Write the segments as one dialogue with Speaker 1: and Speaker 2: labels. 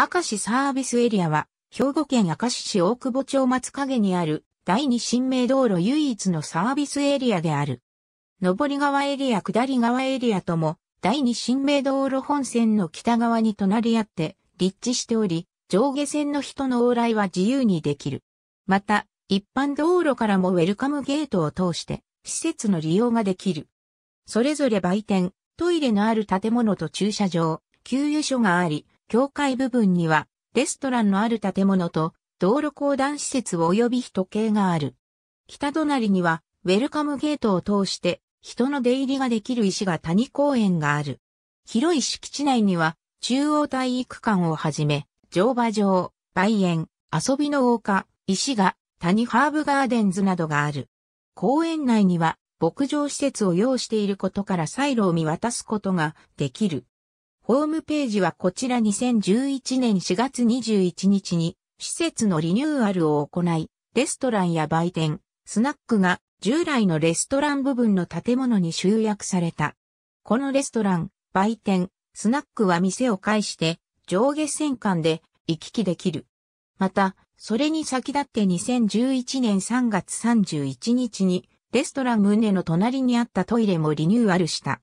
Speaker 1: 明石サービスエリアは、兵庫県明石市大久保町松陰にある第二新名道路唯一のサービスエリアである。上り側エリア下り側エリアとも、第二新名道路本線の北側に隣り合って立地しており、上下線の人の往来は自由にできる。また、一般道路からもウェルカムゲートを通して、施設の利用ができる。それぞれ売店、トイレのある建物と駐車場、給油所があり、教会部分には、レストランのある建物と、道路公団施設及び人系がある。北隣には、ウェルカムゲートを通して、人の出入りができる石が谷公園がある。広い敷地内には、中央体育館をはじめ、乗馬場、梅園、遊びの丘、石が、谷ハーブガーデンズなどがある。公園内には、牧場施設を要していることからサイロを見渡すことができる。ホームページはこちら2011年4月21日に施設のリニューアルを行い、レストランや売店、スナックが従来のレストラン部分の建物に集約された。このレストラン、売店、スナックは店を介して上下線間で行き来できる。また、それに先立って2011年3月31日にレストラン胸の隣にあったトイレもリニューアルした。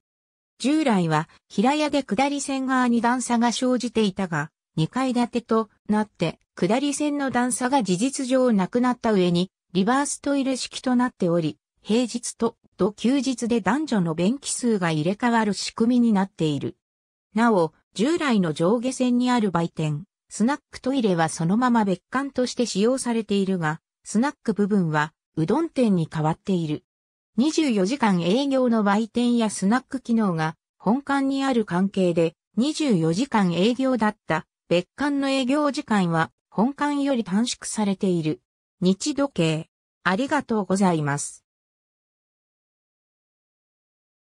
Speaker 1: 従来は平屋で下り線側に段差が生じていたが、2階建てとなって下り線の段差が事実上なくなった上に、リバーストイレ式となっており、平日と土休日で男女の便器数が入れ替わる仕組みになっている。なお、従来の上下線にある売店、スナックトイレはそのまま別館として使用されているが、スナック部分はうどん店に変わっている。24時間営業の売店やスナック機能が本館にある関係で24時間営業だった別館の営業時間は本館より短縮されている。日時計。ありがとうございます。